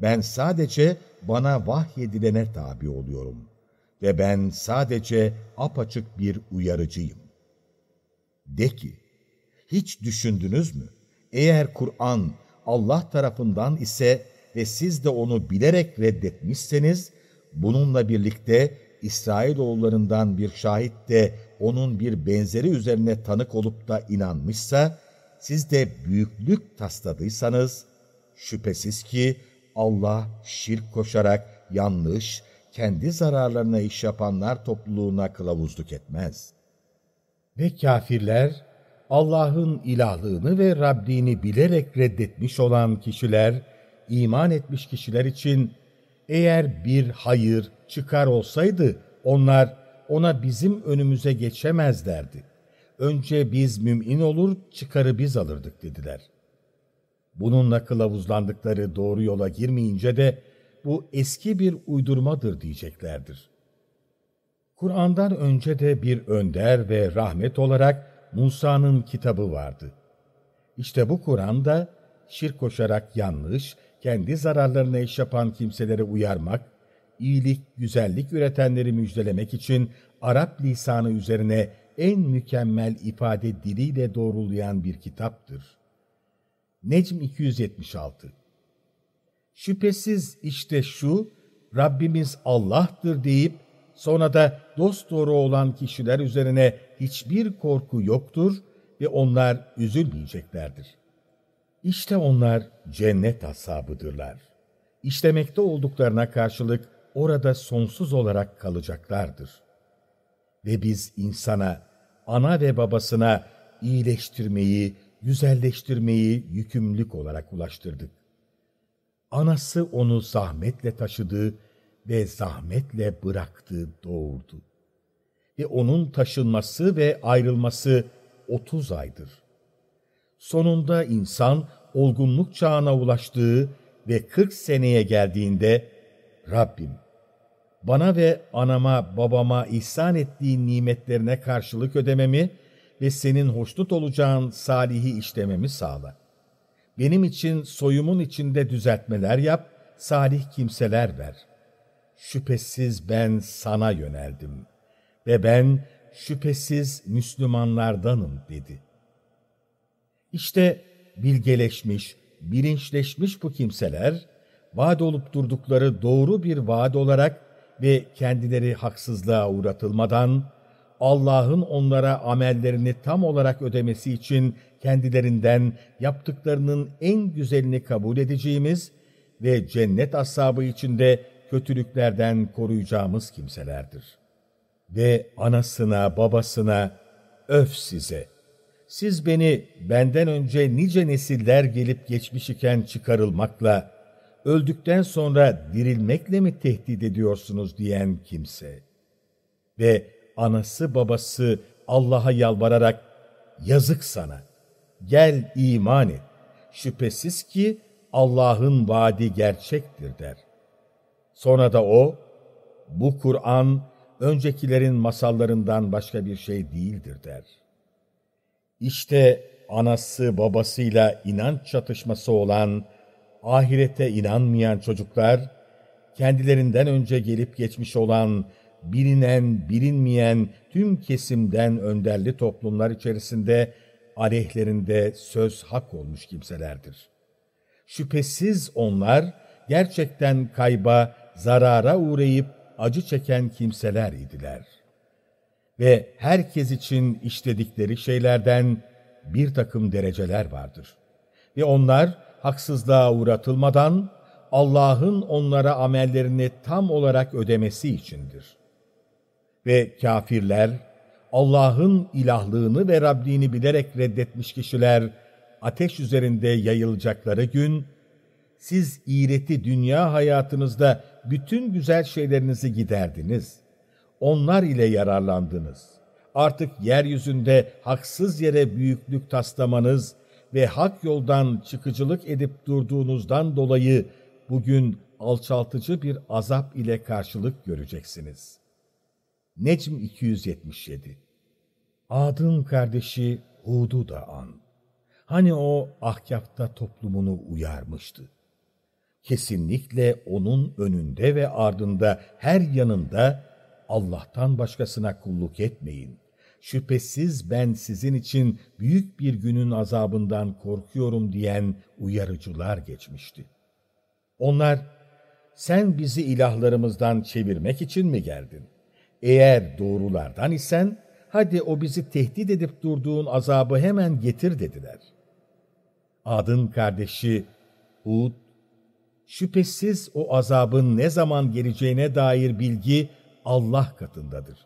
Ben sadece bana vahyedilene tabi oluyorum.'' ve ben sadece apaçık bir uyarıcıyım. De ki, hiç düşündünüz mü? Eğer Kur'an Allah tarafından ise ve siz de onu bilerek reddetmişseniz, bununla birlikte İsrailoğullarından bir şahit de onun bir benzeri üzerine tanık olup da inanmışsa, siz de büyüklük tasladıysanız, şüphesiz ki Allah şirk koşarak yanlış kendi zararlarına iş yapanlar topluluğuna kılavuzluk etmez. Ve kafirler, Allah'ın ilahlığını ve Rabbini bilerek reddetmiş olan kişiler, iman etmiş kişiler için, eğer bir hayır çıkar olsaydı, onlar ona bizim önümüze geçemezlerdi. Önce biz mümin olur, çıkarı biz alırdık dediler. Bununla kılavuzlandıkları doğru yola girmeyince de, bu eski bir uydurmadır diyeceklerdir. Kur'an'dan önce de bir önder ve rahmet olarak Musa'nın kitabı vardı. İşte bu Kur'an da şirk koşarak yanlış, kendi zararlarına iş yapan kimselere uyarmak, iyilik, güzellik üretenleri müjdelemek için Arap lisanı üzerine en mükemmel ifade diliyle doğrulayan bir kitaptır. Necm 276 şüphesiz işte şu, Rabbimiz Allah'tır deyip sonra da dosdoğru olan kişiler üzerine hiçbir korku yoktur ve onlar üzülmeyeceklerdir. İşte onlar cennet ashabıdırlar. İşlemekte olduklarına karşılık orada sonsuz olarak kalacaklardır. Ve biz insana, ana ve babasına iyileştirmeyi, güzelleştirmeyi yükümlülük olarak ulaştırdık. Anası onu zahmetle taşıdı ve zahmetle bıraktı doğurdu. Ve onun taşınması ve ayrılması 30 aydır. Sonunda insan olgunluk çağına ulaştığı ve 40 seneye geldiğinde Rabbim bana ve anama babama ihsan ettiğin nimetlerine karşılık ödememi ve senin hoşnut olacağın salihi işlememi sağla benim için soyumun içinde düzeltmeler yap, salih kimseler ver. Şüphesiz ben sana yöneldim ve ben şüphesiz Müslümanlardanım dedi. İşte bilgeleşmiş, bilinçleşmiş bu kimseler, vaat olup durdukları doğru bir vaat olarak ve kendileri haksızlığa uğratılmadan, Allah'ın onlara amellerini tam olarak ödemesi için kendilerinden yaptıklarının en güzelini kabul edeceğimiz ve cennet ashabı içinde kötülüklerden koruyacağımız kimselerdir. Ve anasına, babasına, öf size! Siz beni benden önce nice nesiller gelip geçmiş iken çıkarılmakla, öldükten sonra dirilmekle mi tehdit ediyorsunuz diyen kimse. Ve anası babası Allah'a yalvararak, yazık sana! gel iman et. Şüphesiz ki Allah'ın vaadi gerçektir der. Sonra da o, bu Kur'an öncekilerin masallarından başka bir şey değildir der. İşte anası babasıyla inanç çatışması olan, ahirete inanmayan çocuklar, kendilerinden önce gelip geçmiş olan, bilinen, bilinmeyen tüm kesimden önderli toplumlar içerisinde aleyhlerinde söz hak olmuş kimselerdir. Şüphesiz onlar gerçekten kayba, zarara uğrayıp acı çeken kimseler idiler. Ve herkes için işledikleri şeylerden bir takım dereceler vardır. Ve onlar haksızlığa uğratılmadan Allah'ın onlara amellerini tam olarak ödemesi içindir. Ve kafirler Allah'ın ilahlığını ve Rabbini bilerek reddetmiş kişiler ateş üzerinde yayılacakları gün, siz iğreti dünya hayatınızda bütün güzel şeylerinizi giderdiniz. Onlar ile yararlandınız. Artık yeryüzünde haksız yere büyüklük taslamanız ve hak yoldan çıkıcılık edip durduğunuzdan dolayı bugün alçaltıcı bir azap ile karşılık göreceksiniz.'' Necm 277 Ad'ın kardeşi Hud'u da an. Hani o ahkafta toplumunu uyarmıştı. Kesinlikle onun önünde ve ardında her yanında Allah'tan başkasına kulluk etmeyin. Şüphesiz ben sizin için büyük bir günün azabından korkuyorum diyen uyarıcılar geçmişti. Onlar, sen bizi ilahlarımızdan çevirmek için mi geldin? Eğer doğrulardan isen, hadi o bizi tehdit edip durduğun azabı hemen getir dediler. Adın kardeşi Hud, şüphesiz o azabın ne zaman geleceğine dair bilgi Allah katındadır.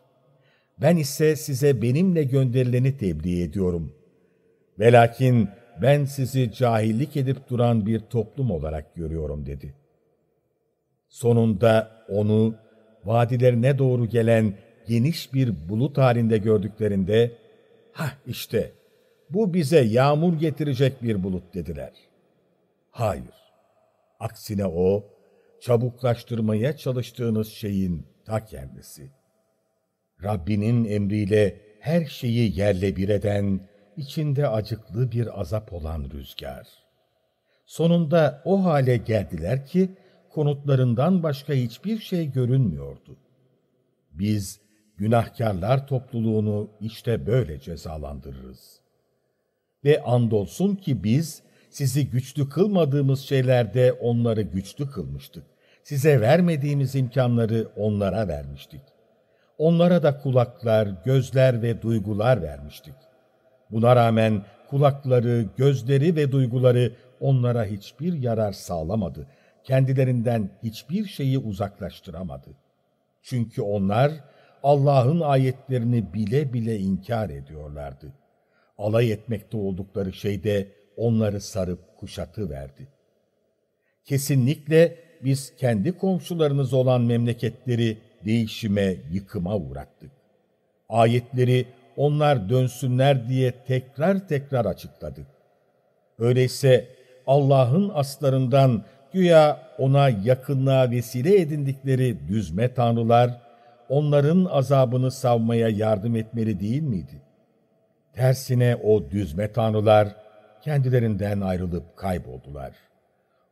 Ben ise size benimle gönderileni tebliğ ediyorum. Velakin ben sizi cahillik edip duran bir toplum olarak görüyorum dedi. Sonunda onu vadilerine doğru gelen geniş bir bulut halinde gördüklerinde, ha işte bu bize yağmur getirecek bir bulut dediler. Hayır, aksine o, çabuklaştırmaya çalıştığınız şeyin ta kendisi. Rabbinin emriyle her şeyi yerle bir eden, içinde acıklı bir azap olan rüzgar. Sonunda o hale geldiler ki, konutlarından başka hiçbir şey görünmüyordu. Biz günahkarlar topluluğunu işte böyle cezalandırırız. Ve andolsun ki biz sizi güçlü kılmadığımız şeylerde onları güçlü kılmıştık. Size vermediğimiz imkanları onlara vermiştik. Onlara da kulaklar, gözler ve duygular vermiştik. Buna rağmen kulakları, gözleri ve duyguları onlara hiçbir yarar sağlamadı kendilerinden hiçbir şeyi uzaklaştıramadı. Çünkü onlar Allah'ın ayetlerini bile bile inkar ediyorlardı. Alay etmekte oldukları şeyde onları sarıp kuşatı verdi. Kesinlikle biz kendi komşularınız olan memleketleri değişime, yıkıma uğrattık. Ayetleri onlar dönsünler diye tekrar tekrar açıkladık. Öyleyse Allah'ın aslarından Güya ona yakınlığa vesile edindikleri düzme tanrılar, onların azabını savmaya yardım etmeli değil miydi? Tersine o düzme tanrılar kendilerinden ayrılıp kayboldular.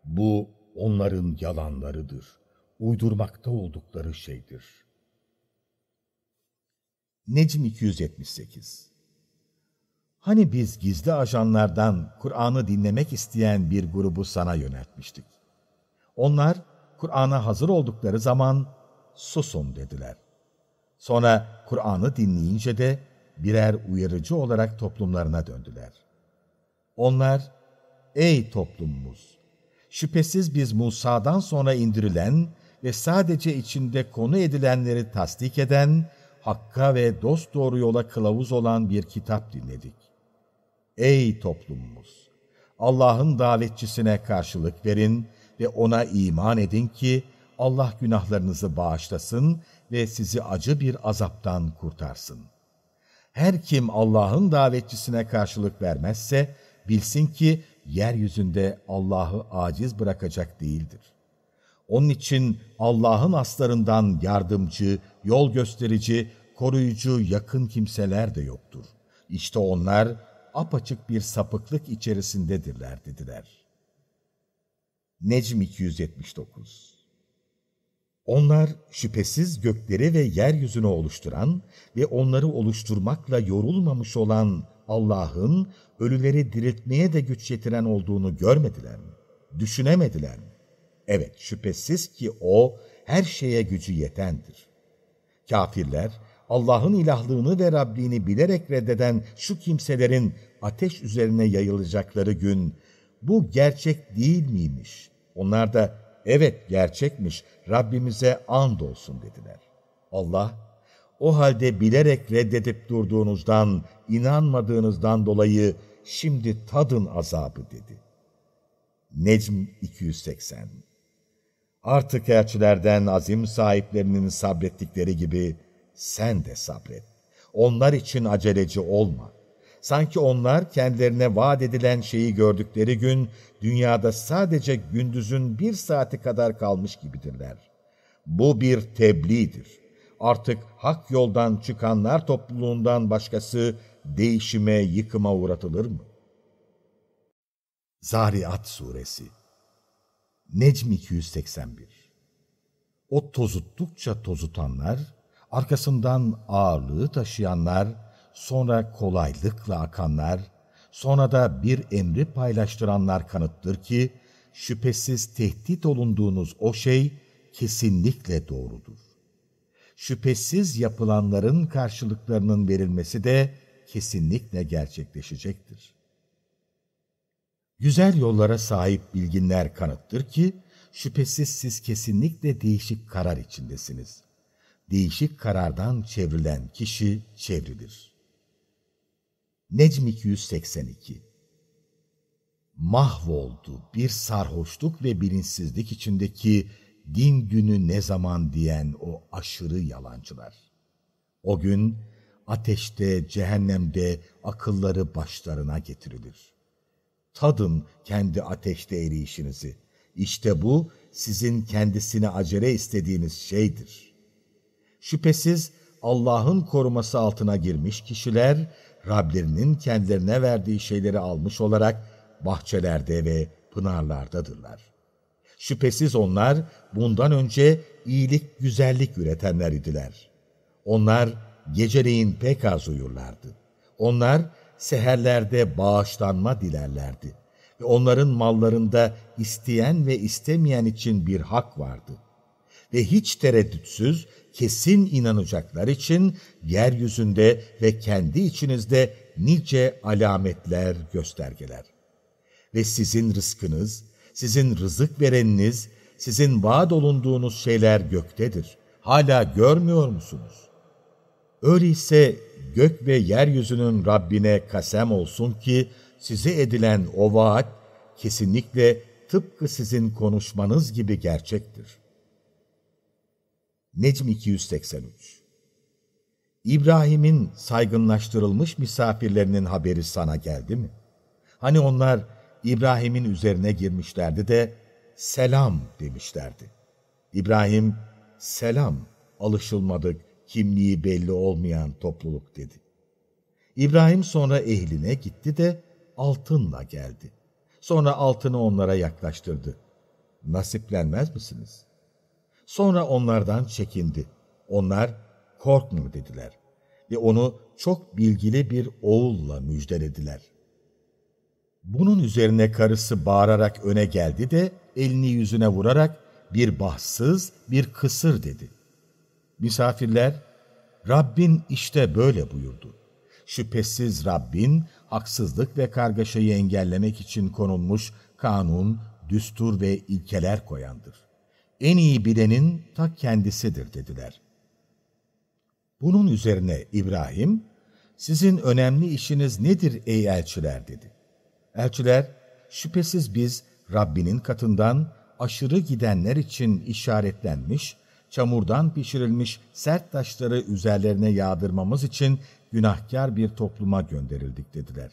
Bu onların yalanlarıdır, uydurmakta oldukları şeydir. Necm 278 Hani biz gizli ajanlardan Kur'an'ı dinlemek isteyen bir grubu sana yöneltmiştik. Onlar Kur'an'a hazır oldukları zaman susun dediler. Sonra Kur'an'ı dinleyince de birer uyarıcı olarak toplumlarına döndüler. Onlar, ey toplumumuz! Şüphesiz biz Musa'dan sonra indirilen ve sadece içinde konu edilenleri tasdik eden, hakka ve dost doğru yola kılavuz olan bir kitap dinledik. Ey toplumumuz! Allah'ın davetçisine karşılık verin ve ona iman edin ki Allah günahlarınızı bağışlasın ve sizi acı bir azaptan kurtarsın. Her kim Allah'ın davetçisine karşılık vermezse bilsin ki yeryüzünde Allah'ı aciz bırakacak değildir. Onun için Allah'ın aslarından yardımcı, yol gösterici, koruyucu yakın kimseler de yoktur. İşte onlar apaçık bir sapıklık içerisindedirler dediler.'' Necm 279 Onlar şüphesiz gökleri ve yeryüzünü oluşturan ve onları oluşturmakla yorulmamış olan Allah'ın ölüleri diriltmeye de güç yetiren olduğunu görmediler mi? Düşünemediler mi? Evet şüphesiz ki O her şeye gücü yetendir. Kafirler Allah'ın ilahlığını ve Rabbini bilerek reddeden şu kimselerin ateş üzerine yayılacakları gün bu gerçek değil miymiş? Onlar da evet gerçekmiş Rabbimize and olsun dediler. Allah o halde bilerek reddedip durduğunuzdan, inanmadığınızdan dolayı şimdi tadın azabı dedi. Necm 280 Artık elçilerden azim sahiplerinin sabrettikleri gibi sen de sabret. Onlar için aceleci olma. Sanki onlar kendilerine vaat edilen şeyi gördükleri gün dünyada sadece gündüzün bir saati kadar kalmış gibidirler. Bu bir tebliğdir. Artık hak yoldan çıkanlar topluluğundan başkası değişime, yıkıma uğratılır mı? Zariyat Suresi Necm 281 O tozuttukça tozutanlar, arkasından ağırlığı taşıyanlar, sonra kolaylıkla akanlar, sonra da bir emri paylaştıranlar kanıttır ki, şüphesiz tehdit olunduğunuz o şey kesinlikle doğrudur. Şüphesiz yapılanların karşılıklarının verilmesi de kesinlikle gerçekleşecektir. Güzel yollara sahip bilginler kanıttır ki, şüphesiz siz kesinlikle değişik karar içindesiniz. Değişik karardan çevrilen kişi çevrilir.'' Necm 282 Mahvoldu bir sarhoşluk ve bilinçsizlik içindeki din günü ne zaman diyen o aşırı yalancılar. O gün ateşte, cehennemde akılları başlarına getirilir. Tadın kendi ateşte eriyişinizi. İşte bu sizin kendisine acele istediğiniz şeydir. Şüphesiz Allah'ın koruması altına girmiş kişiler Rablerinin kendilerine verdiği şeyleri almış olarak bahçelerde ve pınarlardadırlar. Şüphesiz onlar bundan önce iyilik, güzellik üretenler idiler. Onlar geceleyin pek az uyurlardı. Onlar seherlerde bağışlanma dilerlerdi. Ve onların mallarında isteyen ve istemeyen için bir hak vardı ve hiç tereddütsüz kesin inanacaklar için yeryüzünde ve kendi içinizde nice alametler göstergeler. Ve sizin rızkınız, sizin rızık vereniniz, sizin vaat olunduğunuz şeyler göktedir. Hala görmüyor musunuz? Öyleyse gök ve yeryüzünün Rabbine kasem olsun ki size edilen o vaat kesinlikle tıpkı sizin konuşmanız gibi gerçektir.'' Necm 283 İbrahim'in saygınlaştırılmış misafirlerinin haberi sana geldi mi? Hani onlar İbrahim'in üzerine girmişlerdi de selam demişlerdi. İbrahim, selam, alışılmadık, kimliği belli olmayan topluluk dedi. İbrahim sonra ehline gitti de altınla geldi. Sonra altını onlara yaklaştırdı. Nasiplenmez misiniz? Sonra onlardan çekindi. Onlar korkma dediler ve onu çok bilgili bir oğulla müjdelediler. Bunun üzerine karısı bağırarak öne geldi de elini yüzüne vurarak bir bahtsız, bir kısır dedi. Misafirler, Rabbin işte böyle buyurdu. Şüphesiz Rabbin haksızlık ve kargaşayı engellemek için konulmuş kanun, düstur ve ilkeler koyandır en iyi bilenin ta kendisidir dediler. Bunun üzerine İbrahim, sizin önemli işiniz nedir ey elçiler dedi. Elçiler, şüphesiz biz Rabbinin katından aşırı gidenler için işaretlenmiş, çamurdan pişirilmiş sert taşları üzerlerine yağdırmamız için günahkar bir topluma gönderildik dediler.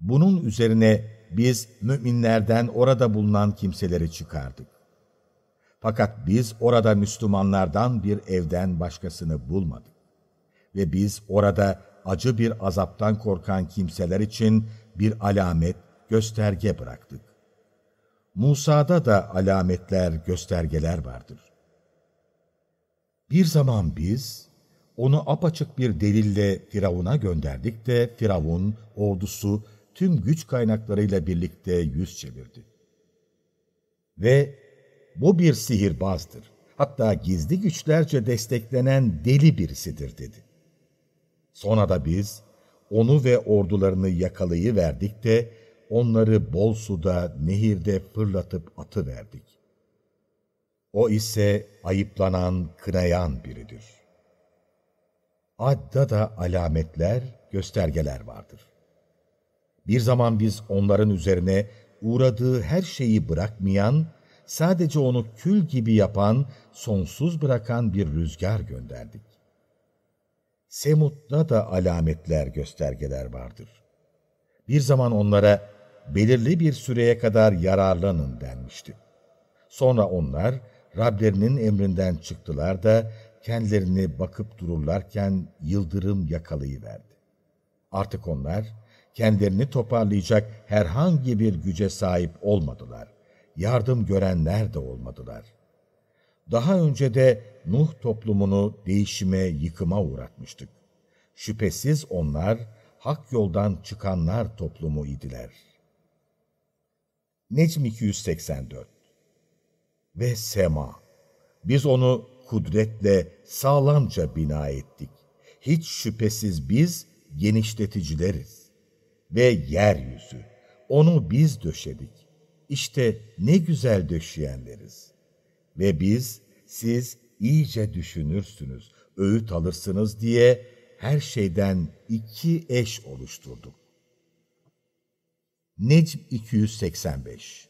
Bunun üzerine biz müminlerden orada bulunan kimseleri çıkardık. Fakat biz orada Müslümanlardan bir evden başkasını bulmadık. Ve biz orada acı bir azaptan korkan kimseler için bir alamet, gösterge bıraktık. Musa'da da alametler, göstergeler vardır. Bir zaman biz, onu apaçık bir delille Firavun'a gönderdik de Firavun, ordusu tüm güç kaynaklarıyla birlikte yüz çevirdi. Ve bu bir sihirbazdır. Hatta gizli güçlerce desteklenen deli birisidir dedi. Sonra da biz onu ve ordularını yakalayıverdik de onları bol suda, nehirde fırlatıp atıverdik. O ise ayıplanan, kınayan biridir. Adda da alametler, göstergeler vardır. Bir zaman biz onların üzerine uğradığı her şeyi bırakmayan sadece onu kül gibi yapan, sonsuz bırakan bir rüzgar gönderdik. Semut'ta da alametler, göstergeler vardır. Bir zaman onlara belirli bir süreye kadar yararlanın denmişti. Sonra onlar Rablerinin emrinden çıktılar da kendilerini bakıp dururlarken yıldırım yakalayıverdi. Artık onlar kendilerini toparlayacak herhangi bir güce sahip olmadılar yardım görenler de olmadılar. Daha önce de Nuh toplumunu değişime, yıkıma uğratmıştık. Şüphesiz onlar hak yoldan çıkanlar toplumu idiler. Necm 284 Ve sema, biz onu kudretle sağlamca bina ettik. Hiç şüphesiz biz genişleticileriz. Ve yeryüzü, onu biz döşedik işte ne güzel döşeyenleriz. Ve biz, siz iyice düşünürsünüz, öğüt alırsınız diye her şeyden iki eş oluşturduk. Necm 285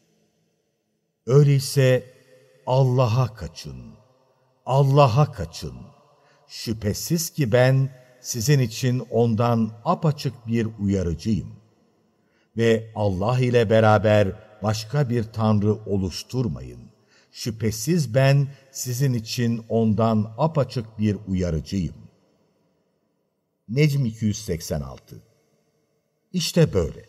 Öyleyse Allah'a kaçın, Allah'a kaçın. Şüphesiz ki ben sizin için ondan apaçık bir uyarıcıyım. Ve Allah ile beraber başka bir tanrı oluşturmayın. Şüphesiz ben sizin için ondan apaçık bir uyarıcıyım. Necm 286 İşte böyle.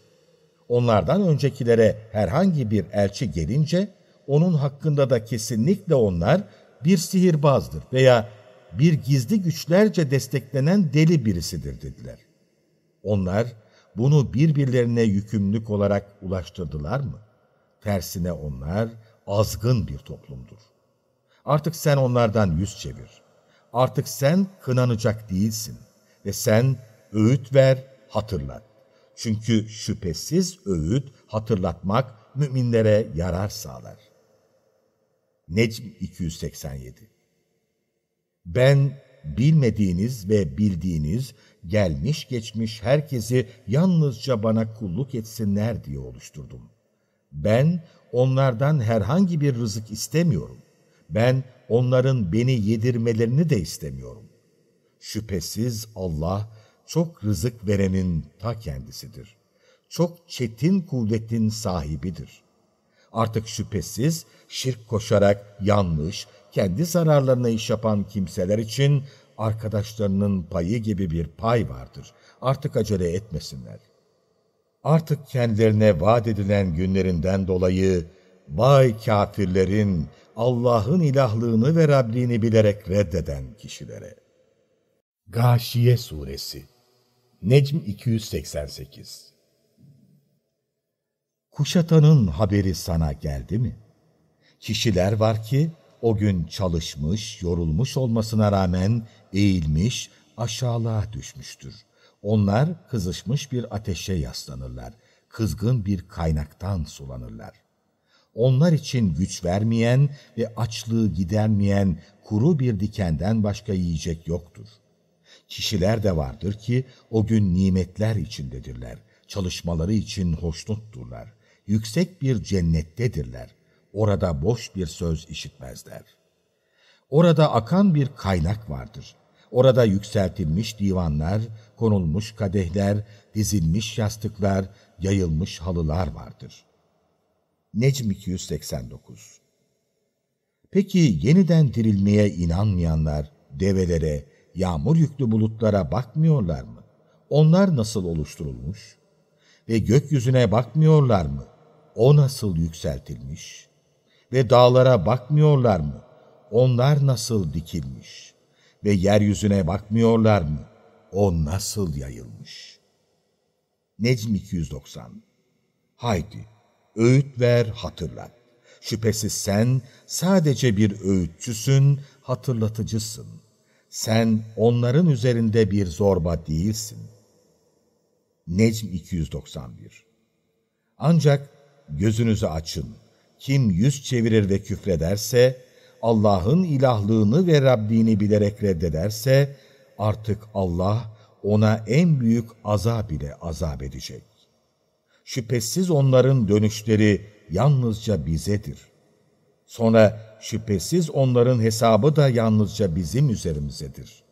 Onlardan öncekilere herhangi bir elçi gelince, onun hakkında da kesinlikle onlar bir sihirbazdır veya bir gizli güçlerce desteklenen deli birisidir dediler. Onlar bunu birbirlerine yükümlülük olarak ulaştırdılar mı? Tersine onlar azgın bir toplumdur. Artık sen onlardan yüz çevir. Artık sen kınanacak değilsin ve sen öğüt ver, hatırlat. Çünkü şüphesiz öğüt, hatırlatmak müminlere yarar sağlar. Necm 287 Ben bilmediğiniz ve bildiğiniz gelmiş geçmiş herkesi yalnızca bana kulluk etsinler diye oluşturdum. Ben onlardan herhangi bir rızık istemiyorum. Ben onların beni yedirmelerini de istemiyorum. Şüphesiz Allah çok rızık verenin ta kendisidir. Çok çetin kuvvetin sahibidir. Artık şüphesiz şirk koşarak yanlış, kendi zararlarına iş yapan kimseler için arkadaşlarının payı gibi bir pay vardır. Artık acele etmesinler artık kendilerine vaat edilen günlerinden dolayı vay kafirlerin Allah'ın ilahlığını ve Rabliğini bilerek reddeden kişilere. Gâşiye Suresi Necm 288 Kuşatanın haberi sana geldi mi? Kişiler var ki o gün çalışmış, yorulmuş olmasına rağmen eğilmiş, aşağılığa düşmüştür. Onlar kızışmış bir ateşe yaslanırlar, kızgın bir kaynaktan sulanırlar. Onlar için güç vermeyen ve açlığı gidermeyen kuru bir dikenden başka yiyecek yoktur. Kişiler de vardır ki o gün nimetler içindedirler, çalışmaları için hoşnutturlar, yüksek bir cennettedirler, orada boş bir söz işitmezler. Orada akan bir kaynak vardır.'' Orada yükseltilmiş divanlar, konulmuş kadehler, dizilmiş yastıklar, yayılmış halılar vardır. Necm 289 Peki yeniden dirilmeye inanmayanlar develere, yağmur yüklü bulutlara bakmıyorlar mı? Onlar nasıl oluşturulmuş? Ve gökyüzüne bakmıyorlar mı? O nasıl yükseltilmiş? Ve dağlara bakmıyorlar mı? Onlar nasıl dikilmiş?'' ve yeryüzüne bakmıyorlar mı? O nasıl yayılmış? Necm 290 Haydi, öğüt ver, hatırlat. Şüphesiz sen sadece bir öğütçüsün, hatırlatıcısın. Sen onların üzerinde bir zorba değilsin. Necm 291 Ancak gözünüzü açın. Kim yüz çevirir ve küfrederse, Allah'ın ilahlığını ve Rabbini bilerek reddederse artık Allah ona en büyük azap ile azap edecek. Şüphesiz onların dönüşleri yalnızca bizedir. Sonra şüphesiz onların hesabı da yalnızca bizim üzerimizedir.''